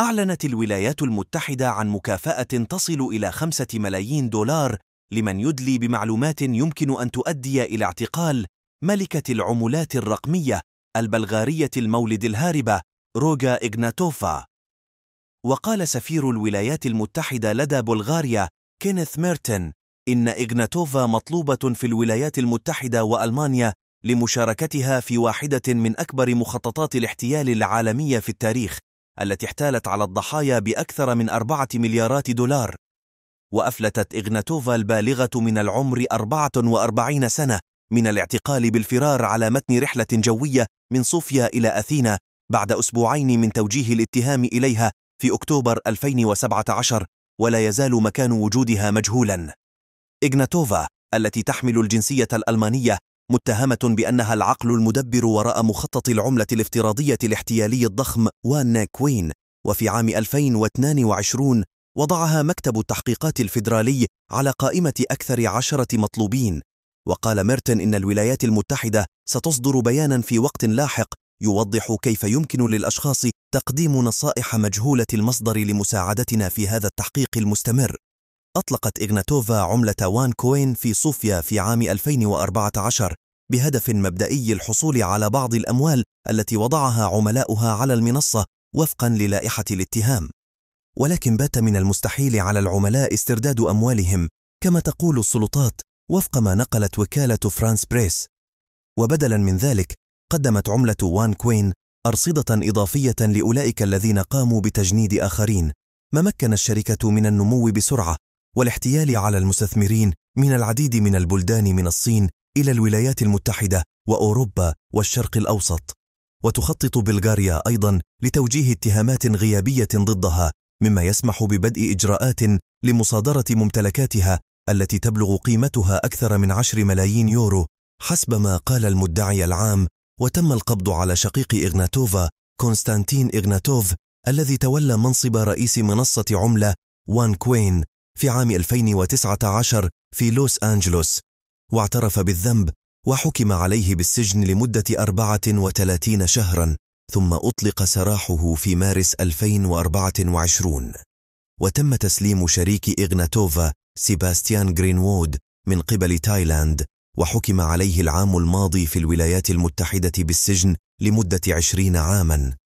أعلنت الولايات المتحدة عن مكافأة تصل إلى خمسة ملايين دولار لمن يدلي بمعلومات يمكن أن تؤدي إلى اعتقال ملكة العملات الرقمية البلغارية المولد الهاربة روغا إغناتوفا وقال سفير الولايات المتحدة لدى بلغاريا كينيث ميرتن إن إغناتوفا مطلوبة في الولايات المتحدة وألمانيا لمشاركتها في واحدة من أكبر مخططات الاحتيال العالمية في التاريخ التي احتالت على الضحايا بأكثر من أربعة مليارات دولار وأفلتت إغناتوفا البالغة من العمر 44 سنة من الاعتقال بالفرار على متن رحلة جوية من صوفيا إلى أثينا بعد أسبوعين من توجيه الاتهام إليها في أكتوبر 2017 ولا يزال مكان وجودها مجهولا إغناتوفا التي تحمل الجنسية الألمانية متهمة بأنها العقل المدبر وراء مخطط العملة الافتراضية الاحتيالي الضخم وان كوين وفي عام 2022 وضعها مكتب التحقيقات الفيدرالي على قائمة أكثر عشرة مطلوبين وقال ميرتن إن الولايات المتحدة ستصدر بيانا في وقت لاحق يوضح كيف يمكن للأشخاص تقديم نصائح مجهولة المصدر لمساعدتنا في هذا التحقيق المستمر أطلقت إغناتوفا عملة وان كوين في صوفيا في عام 2014 بهدف مبدئي الحصول على بعض الأموال التي وضعها عملاؤها على المنصة وفقا للائحة الاتهام ولكن بات من المستحيل على العملاء استرداد أموالهم كما تقول السلطات وفق ما نقلت وكالة فرانس بريس وبدلا من ذلك قدمت عملة وان كوين أرصدة إضافية لأولئك الذين قاموا بتجنيد آخرين ما مكن الشركة من النمو بسرعة والاحتيال على المستثمرين من العديد من البلدان من الصين إلى الولايات المتحدة وأوروبا والشرق الأوسط وتخطط بلغاريا أيضا لتوجيه اتهامات غيابية ضدها مما يسمح ببدء إجراءات لمصادرة ممتلكاتها التي تبلغ قيمتها أكثر من 10 ملايين يورو حسب ما قال المدعي العام وتم القبض على شقيق إغناتوفا كونستانتين إغناتوف الذي تولى منصب رئيس منصة عملة وان كوين في عام 2019 في لوس أنجلوس واعترف بالذنب وحكم عليه بالسجن لمدة 34 شهرا ثم أطلق سراحه في مارس 2024 وتم تسليم شريك إغناتوفا سيباستيان غرينوود من قبل تايلاند وحكم عليه العام الماضي في الولايات المتحدة بالسجن لمدة عشرين عاما